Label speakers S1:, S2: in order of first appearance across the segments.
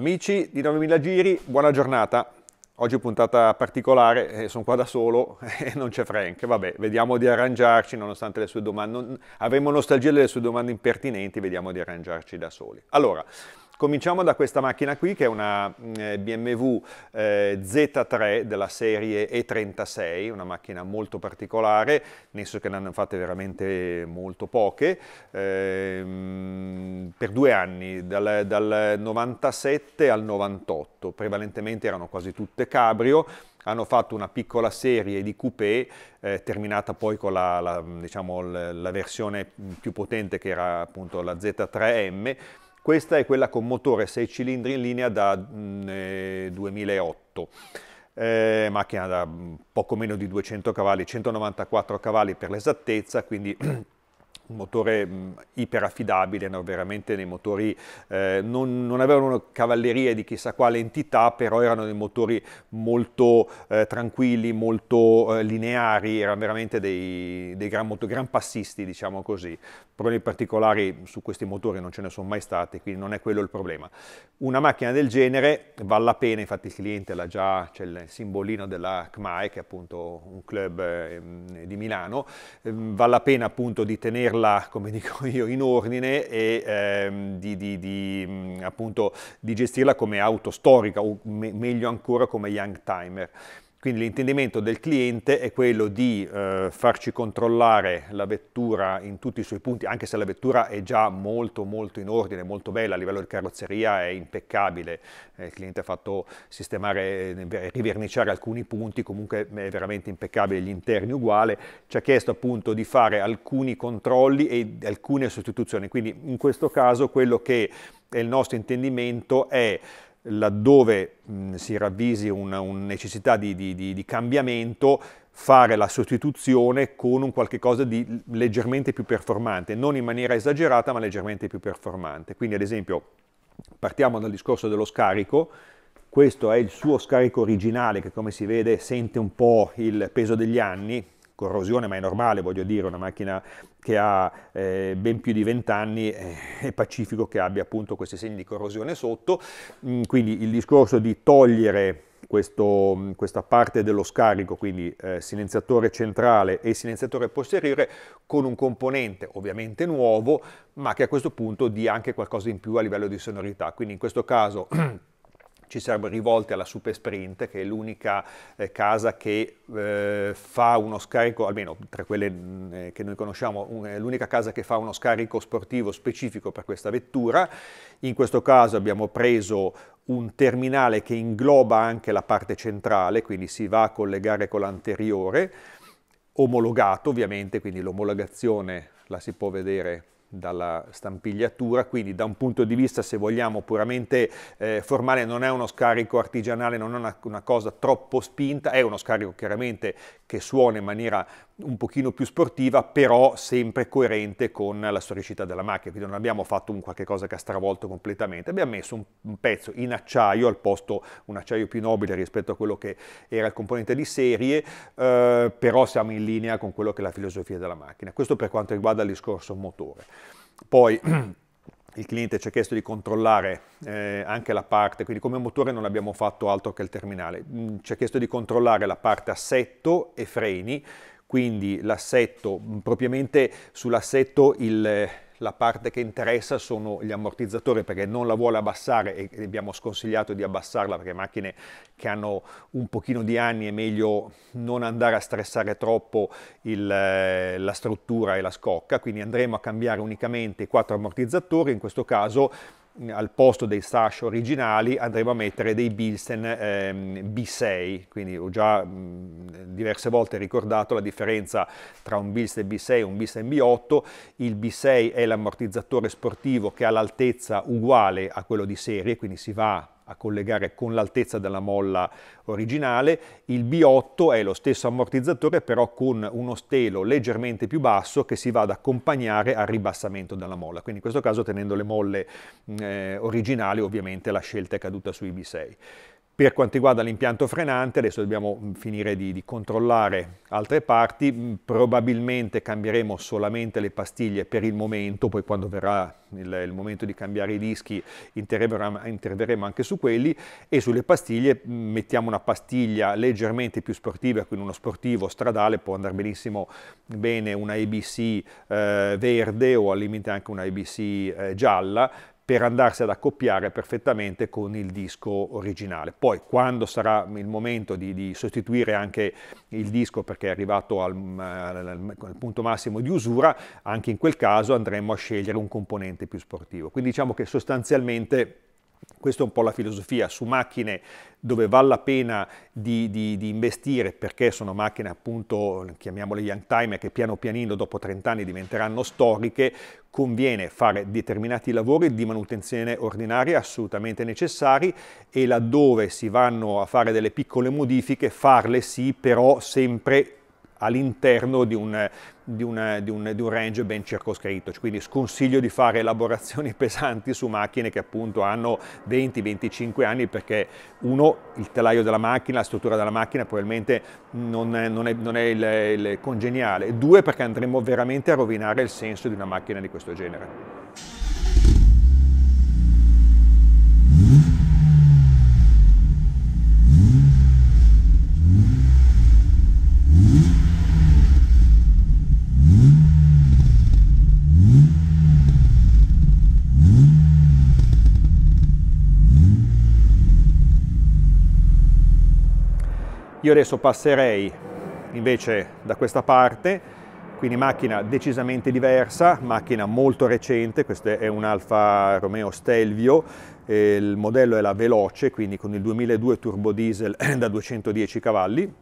S1: Amici di 9000 giri, buona giornata. Oggi puntata particolare, eh, sono qua da solo e eh, non c'è Frank. Vabbè, vediamo di arrangiarci nonostante le sue domande. Non, avremo nostalgia delle sue domande impertinenti, vediamo di arrangiarci da soli. Allora, Cominciamo da questa macchina qui che è una mm, eh, BMW eh, Z3 della serie E36, una macchina molto particolare, nel senso che ne hanno fatte veramente molto poche, ehm, per due anni, dal, dal 97 al 98, prevalentemente erano quasi tutte cabrio, hanno fatto una piccola serie di coupé eh, terminata poi con la, la, diciamo, la, versione più potente che era appunto la Z3M questa è quella con motore 6 cilindri in linea da mh, mm, eh, 2008. Eh, macchina da mm, poco meno di 200 cavalli, 194 cavalli per l'esattezza, quindi un motore mm, iperaffidabile, no? veramente dei motori eh, non, non, avevano cavallerie di chissà quale entità, però erano dei motori molto eh, tranquilli, molto eh, lineari, erano veramente dei, dei gran, molto, gran, passisti, diciamo così. Problemi particolari su questi motori non ce ne sono mai stati, quindi non è quello il problema. Una macchina del genere vale la pena, infatti il cliente l'ha già, c'è il simbolino della CMAE, che è appunto un club ehm, di Milano, ehm, vale la pena appunto di tenere tenerla, come dico io, in ordine e ehm, di, di, di, mm, appunto, di gestirla come auto storica o me meglio ancora come young timer. Quindi l'intendimento del cliente è quello di eh, farci controllare la vettura in tutti i suoi punti, anche se la vettura è già molto molto in ordine, molto bella, a livello di carrozzeria è impeccabile, eh, il cliente ha fatto sistemare, eh, riverniciare alcuni punti, comunque è veramente impeccabile, gli interni uguale, ci ha chiesto appunto di fare alcuni controlli e alcune sostituzioni, quindi in questo caso quello che è il nostro intendimento è laddove mh, si ravvisi una, un necessità di, di, di, di, cambiamento, fare la sostituzione con un qualche cosa di leggermente più performante, non in maniera esagerata, ma leggermente più performante. Quindi, ad esempio, partiamo dal discorso dello scarico. Questo è il suo scarico originale che come si vede sente un po' il peso degli anni, corrosione ma è normale, voglio dire, una macchina che ha eh, ben più di 20 anni eh, è pacifico che abbia appunto questi segni di corrosione sotto, mm, quindi il discorso di togliere questo, mm, questa parte dello scarico, quindi eh, silenziatore centrale e silenziatore posteriore, con un componente ovviamente nuovo, ma che a questo punto dia anche qualcosa in più a livello di sonorità. Quindi in questo caso ci saremmo rivolti alla Super Sprint, che è l'unica eh, casa che eh, fa uno scarico, almeno tra quelle mm, eh, che noi conosciamo, l'unica casa che fa uno scarico sportivo specifico per questa vettura. In questo caso abbiamo preso un terminale che ingloba anche la parte centrale, quindi si va a collegare con l'anteriore, omologato ovviamente, quindi l'omologazione la si può vedere dalla stampigliatura, quindi da un punto di vista, se vogliamo, puramente eh, formale, non è uno scarico artigianale, non è una, una, cosa troppo spinta, è uno scarico chiaramente che suona in maniera un pochino più sportiva, però sempre coerente con la storicità della macchina, quindi non abbiamo fatto un qualche cosa che ha stravolto completamente, abbiamo messo un, un pezzo in acciaio al posto un acciaio più nobile rispetto a quello che era il componente di serie, eh, però siamo in linea con quello che è la filosofia della macchina. Questo per quanto riguarda il discorso motore. Poi il cliente ci ha chiesto di controllare eh, anche la parte, quindi come motore non abbiamo fatto altro che il terminale, mm, ci ha chiesto di controllare la parte assetto e freni, quindi l'assetto, mm, propriamente sull'assetto il, la parte che interessa sono gli ammortizzatori perché non la vuole abbassare e abbiamo sconsigliato di abbassarla perché macchine che hanno un pochino di anni è meglio non andare a stressare troppo il, eh, la struttura e la scocca quindi andremo a cambiare unicamente i quattro ammortizzatori in questo caso al posto dei Sash originali andremo a mettere dei Bilsen ehm, B6, quindi ho già mh, mm, diverse volte ricordato la differenza tra un Bilsen B6 e un Bilsen B8, il B6 è l'ammortizzatore sportivo che ha l'altezza uguale a quello di serie, quindi si va a collegare con l'altezza della molla originale. Il B8 è lo stesso ammortizzatore però con uno stelo leggermente più basso che si va ad accompagnare al ribassamento della molla. Quindi in questo caso tenendo le molle eh, originali ovviamente la scelta è caduta sui B6. Per quanto riguarda l'impianto frenante, adesso dobbiamo mm, finire di, di, controllare altre parti, mm, probabilmente cambieremo solamente le pastiglie per il momento, poi quando verrà il, il momento di cambiare i dischi interverremo anche su quelli e sulle pastiglie mm, mettiamo una pastiglia leggermente più sportiva, quindi uno sportivo stradale può andare benissimo bene una ABC eh, verde o al limite anche una ABC eh, gialla, per andarsi ad accoppiare perfettamente con il disco originale. Poi quando sarà il momento di, di sostituire anche il disco perché è arrivato al, al, al, punto massimo di usura, anche in quel caso andremo a scegliere un componente più sportivo. Quindi diciamo che sostanzialmente questa è un po' la filosofia su macchine dove vale la pena di, di, di investire perché sono macchine appunto, chiamiamole young timer, che piano pianino dopo 30 anni diventeranno storiche, conviene fare determinati lavori di manutenzione ordinaria assolutamente necessari e laddove si vanno a fare delle piccole modifiche farle sì però sempre all'interno di un di un, di, un, di un, range ben circoscritto, cioè, quindi sconsiglio di fare elaborazioni pesanti su macchine che appunto hanno 20-25 anni perché uno, il telaio della macchina, la struttura della macchina probabilmente non è, non è, non è il, il congeniale, due perché andremo veramente a rovinare il senso di una macchina di questo genere. Io adesso passerei invece da questa parte, quindi macchina decisamente diversa, macchina molto recente, questa è un Alfa Romeo Stelvio, il modello è la Veloce, quindi con il 2002 turbo diesel da 210 cavalli,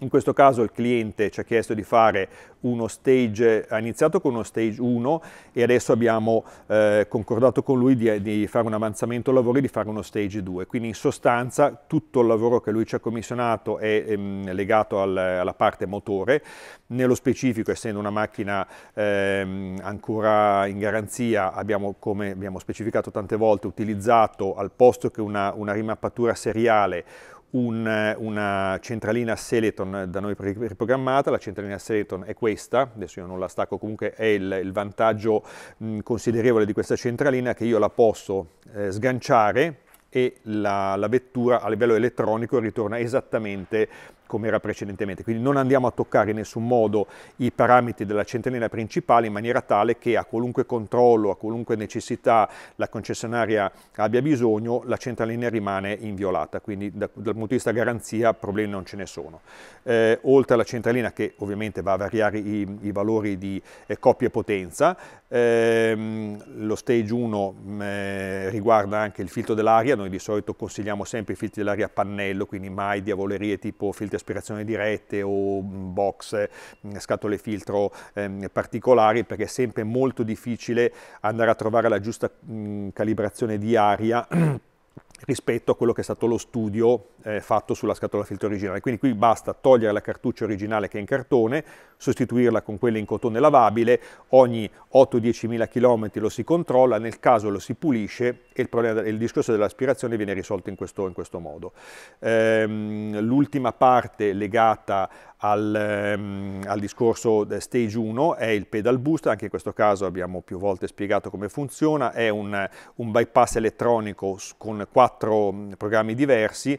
S1: in questo caso il cliente ci ha chiesto di fare uno stage, ha iniziato con uno stage 1 e adesso abbiamo eh, concordato con lui di, di, fare un avanzamento lavori e di fare uno stage 2. Quindi in sostanza tutto il lavoro che lui ci ha commissionato è ehm, legato al, alla parte motore, nello specifico essendo una macchina ehm, ancora in garanzia abbiamo, come abbiamo specificato tante volte, utilizzato al posto che una, una rimappatura seriale un, una centralina Seleton da noi riprogrammata, la centralina Seleton è questa, adesso io non la stacco, comunque è il, il vantaggio mh, considerevole di questa centralina che io la posso eh, sganciare e la, la vettura a livello elettronico ritorna esattamente come era precedentemente. Quindi non andiamo a toccare in nessun modo i parametri della centralina principale in maniera tale che a qualunque controllo, a qualunque necessità la concessionaria abbia bisogno, la centralina rimane inviolata. Quindi da, dal punto di vista garanzia problemi non ce ne sono. Eh, oltre alla centralina che ovviamente va a variare i, i valori di eh, coppia e potenza, ehm, lo stage 1 mm, eh, riguarda anche il filtro dell'aria, noi di solito consigliamo sempre i filtri dell'aria a pannello, quindi mai diavolerie tipo filtri aspirazioni dirette o mm, box, mm, scatole filtro ehm, particolari perché è sempre molto difficile andare a trovare la giusta mm, calibrazione di aria rispetto a quello che è stato lo studio eh, fatto sulla scatola filtro originale. Quindi qui basta togliere la cartuccia originale che è in cartone, sostituirla con quella in cotone lavabile, ogni 8-10 mila km lo si controlla, nel caso lo si pulisce e il, problema, il discorso dell'aspirazione viene risolto in questo, in questo modo. Ehm, l'ultima parte legata al, ehm, al discorso stage 1 è il pedal boost, anche in questo caso abbiamo più volte spiegato come funziona, è un, un bypass elettronico con 4 quattro mm, programmi diversi,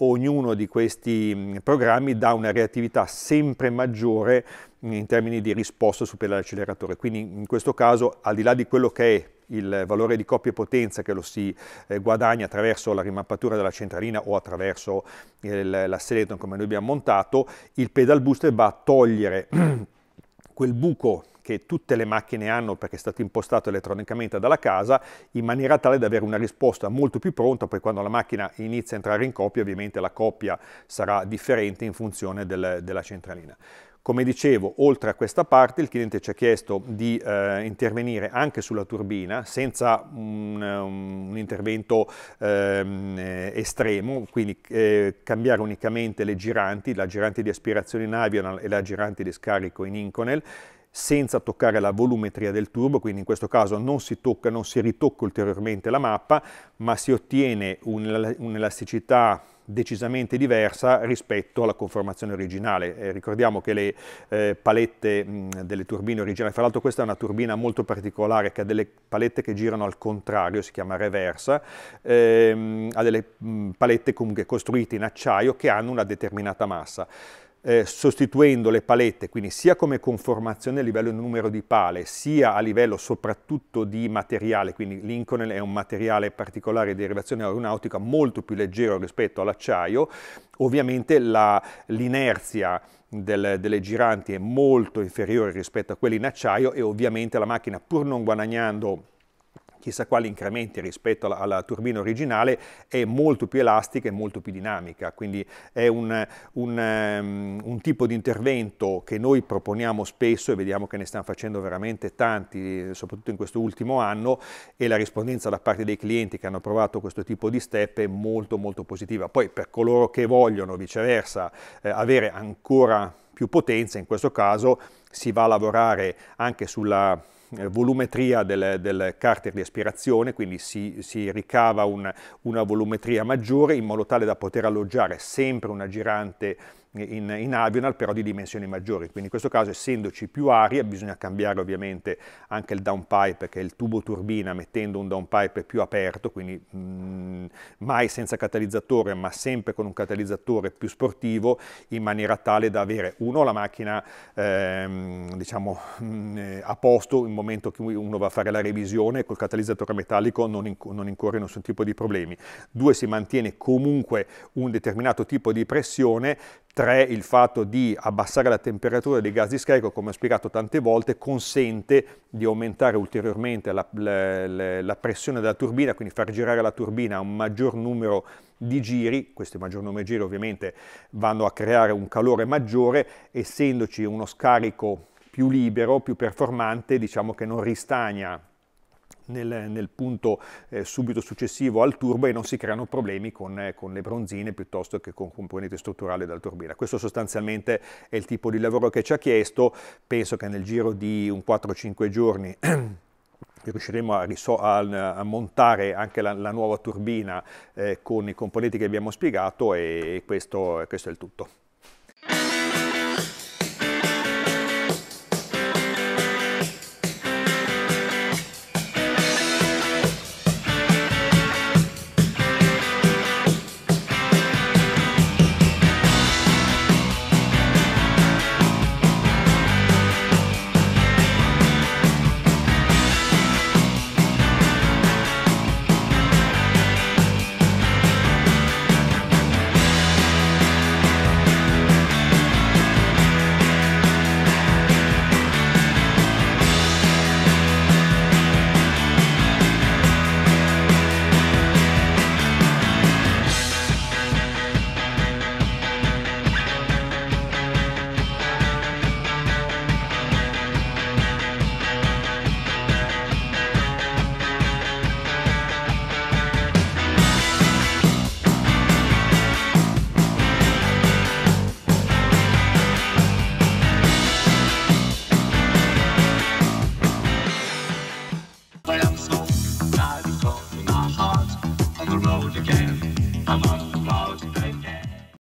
S1: ognuno di questi mm, programmi dà una reattività sempre maggiore mm, in termini di risposta su pedalacceleratore. Quindi in questo caso, al di là di quello che è il valore di coppia e potenza che lo si eh, guadagna attraverso la rimappatura della centralina o attraverso eh, la Seleton come noi abbiamo montato, il pedal booster va a togliere quel buco che tutte le macchine hanno perché è stato impostato elettronicamente dalla casa in maniera tale da avere una risposta molto più pronta, poi quando la macchina inizia a entrare in coppia ovviamente la coppia sarà differente in funzione del, della centralina. Come dicevo, oltre a questa parte, il cliente ci ha chiesto di eh, intervenire anche sulla turbina senza un, un intervento eh, estremo, quindi eh, cambiare unicamente le giranti, la girante di aspirazione in Avion e la girante di scarico in Inconel, senza toccare la volumetria del turbo, quindi in questo caso non si tocca, non si ritocca ulteriormente la mappa, ma si ottiene un'elasticità decisamente diversa rispetto alla conformazione originale. Eh, ricordiamo che le eh, palette mh, delle turbine originali, fra l'altro questa è una turbina molto particolare che ha delle palette che girano al contrario, si chiama reversa, ehm, ha delle mh, palette comunque costruite in acciaio che hanno una determinata massa eh, sostituendo le palette, quindi sia come conformazione a livello di numero di pale, sia a livello soprattutto di materiale, quindi Lincoln è un materiale particolare di derivazione aeronautica molto più leggero rispetto all'acciaio, ovviamente l'inerzia del, delle giranti è molto inferiore rispetto a quelle in acciaio e ovviamente la macchina pur non guadagnando chissà quali incrementi rispetto alla, alla, turbina originale, è molto più elastica e molto più dinamica, quindi è un, un, um, un, tipo di intervento che noi proponiamo spesso e vediamo che ne stiamo facendo veramente tanti, soprattutto in questo ultimo anno, e la rispondenza da parte dei clienti che hanno provato questo tipo di step è molto molto positiva. Poi per coloro che vogliono viceversa eh, avere ancora più potenza, in questo caso si va a lavorare anche sulla eh, volumetria del, del carter di aspirazione, quindi si, si ricava un, una volumetria maggiore in modo tale da poter alloggiare sempre una girante in, in Avional però di dimensioni maggiori, quindi in questo caso essendoci più aria bisogna cambiare ovviamente anche il downpipe che è il tubo turbina mettendo un downpipe più aperto, quindi mh, mm, mai senza catalizzatore ma sempre con un catalizzatore più sportivo in maniera tale da avere uno la macchina ehm, diciamo mh, mm, a posto in momento che uno va a fare la revisione col catalizzatore metallico non, inc non incorre nessun tipo di problemi, due si mantiene comunque un determinato tipo di pressione 3 il fatto di abbassare la temperatura dei gas di scarico, come ho spiegato tante volte, consente di aumentare ulteriormente la, la, la pressione della turbina, quindi far girare la turbina a un maggior numero di giri, questo maggior numero di giri ovviamente vanno a creare un calore maggiore, essendoci uno scarico più libero, più performante, diciamo che non ristagna nel, nel punto eh, subito successivo al turbo e non si creano problemi con, eh, con le bronzine piuttosto che con componenti strutturali della turbina. Questo sostanzialmente è il tipo di lavoro che ci ha chiesto, penso che nel giro di un 4-5 giorni riusciremo a, a, a, montare anche la, la nuova turbina eh, con i componenti che abbiamo spiegato e questo, questo è il tutto.